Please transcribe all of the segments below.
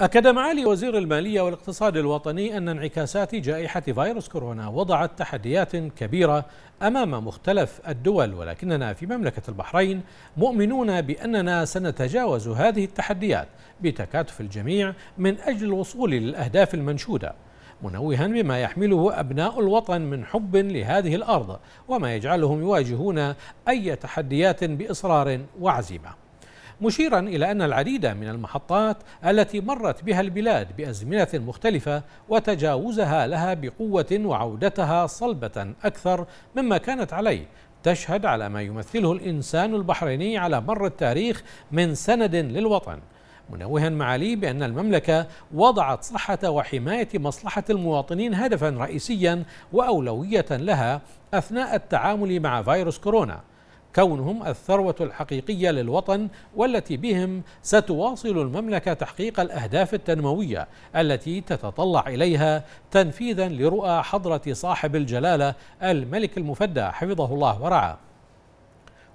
أكد معالي وزير المالية والاقتصاد الوطني أن انعكاسات جائحة فيروس كورونا وضعت تحديات كبيرة أمام مختلف الدول ولكننا في مملكة البحرين مؤمنون بأننا سنتجاوز هذه التحديات بتكاتف الجميع من أجل الوصول للأهداف المنشودة منوها بما يحمله أبناء الوطن من حب لهذه الأرض وما يجعلهم يواجهون أي تحديات بإصرار وعزيمة مشيرا إلى أن العديد من المحطات التي مرت بها البلاد بأزمنة مختلفة وتجاوزها لها بقوة وعودتها صلبة أكثر مما كانت عليه تشهد على ما يمثله الإنسان البحريني على مر التاريخ من سند للوطن منوها معالي بأن المملكة وضعت صحة وحماية مصلحة المواطنين هدفا رئيسيا وأولوية لها أثناء التعامل مع فيروس كورونا كونهم الثروة الحقيقية للوطن والتي بهم ستواصل المملكة تحقيق الأهداف التنموية التي تتطلع إليها تنفيذا لرؤى حضرة صاحب الجلالة الملك المفدى حفظه الله ورعاه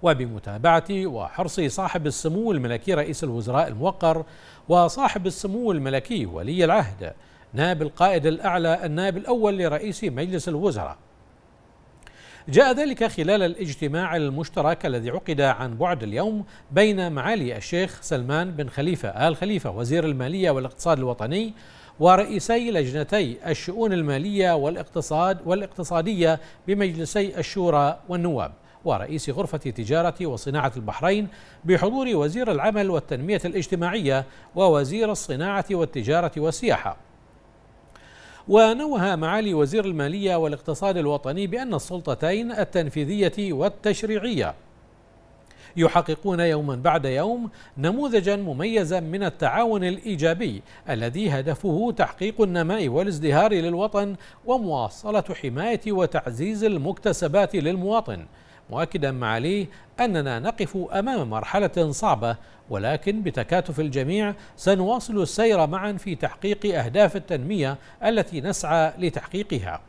وبمتابعة وحرص صاحب السمو الملكي رئيس الوزراء الموقر وصاحب السمو الملكي ولي العهد نائب القائد الأعلى النائب الأول لرئيس مجلس الوزراء جاء ذلك خلال الاجتماع المشترك الذي عقد عن بعد اليوم بين معالي الشيخ سلمان بن خليفة آل خليفة وزير المالية والاقتصاد الوطني ورئيسي لجنتي الشؤون المالية والاقتصاد والاقتصادية بمجلسي الشورى والنواب ورئيس غرفة تجارة وصناعة البحرين بحضور وزير العمل والتنمية الاجتماعية ووزير الصناعة والتجارة والسياحة ونوه معالي وزير المالية والاقتصاد الوطني بأن السلطتين التنفيذية والتشريعية يحققون يوما بعد يوم نموذجا مميزا من التعاون الايجابي الذي هدفه تحقيق النماء والازدهار للوطن ومواصله حمايه وتعزيز المكتسبات للمواطن مؤكدا معاليه أننا نقف أمام مرحلة صعبة ولكن بتكاتف الجميع سنواصل السير معا في تحقيق أهداف التنمية التي نسعى لتحقيقها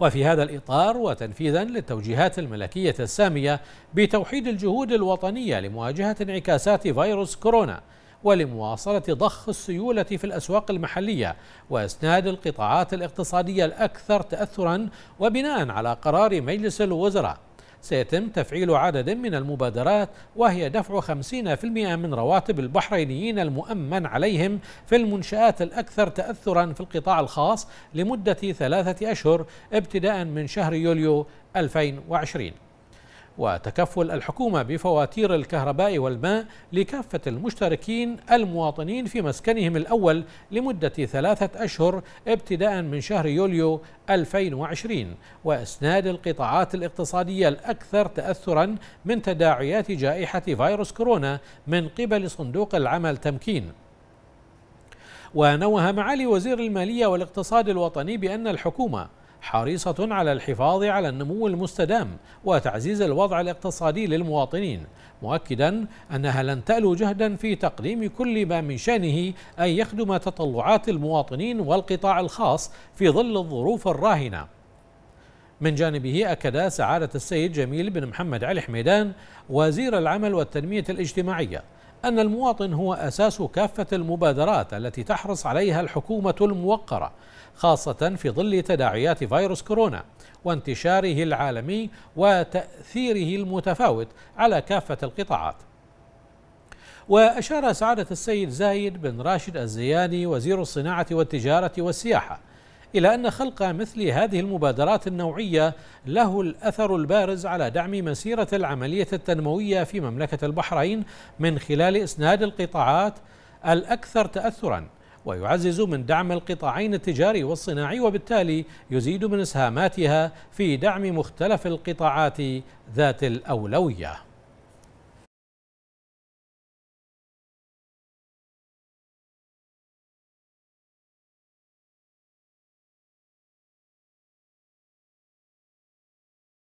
وفي هذا الإطار وتنفيذا للتوجيهات الملكية السامية بتوحيد الجهود الوطنية لمواجهة انعكاسات فيروس كورونا ولمواصلة ضخ السيولة في الأسواق المحلية وإسناد القطاعات الاقتصادية الأكثر تأثرا وبناء على قرار مجلس الوزراء سيتم تفعيل عدد من المبادرات وهي دفع 50% من رواتب البحرينيين المؤمن عليهم في المنشآت الأكثر تأثرا في القطاع الخاص لمدة ثلاثة أشهر ابتداء من شهر يوليو 2020 وتكفل الحكومة بفواتير الكهرباء والماء لكافة المشتركين المواطنين في مسكنهم الأول لمدة ثلاثة أشهر ابتداء من شهر يوليو 2020 وإسناد القطاعات الاقتصادية الأكثر تأثرا من تداعيات جائحة فيروس كورونا من قبل صندوق العمل تمكين ونوه معالي وزير المالية والاقتصاد الوطني بأن الحكومة حريصة على الحفاظ على النمو المستدام وتعزيز الوضع الاقتصادي للمواطنين مؤكدا أنها لن تألو جهدا في تقديم كل ما من شأنه أن يخدم تطلعات المواطنين والقطاع الخاص في ظل الظروف الراهنة من جانبه أكد سعادة السيد جميل بن محمد علي حميدان وزير العمل والتنمية الاجتماعية أن المواطن هو أساس كافة المبادرات التي تحرص عليها الحكومة الموقرة خاصة في ظل تداعيات فيروس كورونا وانتشاره العالمي وتأثيره المتفاوت على كافة القطاعات وأشار سعادة السيد زايد بن راشد الزياني وزير الصناعة والتجارة والسياحة إلى أن خلق مثل هذه المبادرات النوعية له الأثر البارز على دعم مسيرة العملية التنموية في مملكة البحرين من خلال إسناد القطاعات الأكثر تأثراً ويعزز من دعم القطاعين التجاري والصناعي وبالتالي يزيد من إسهاماتها في دعم مختلف القطاعات ذات الأولوية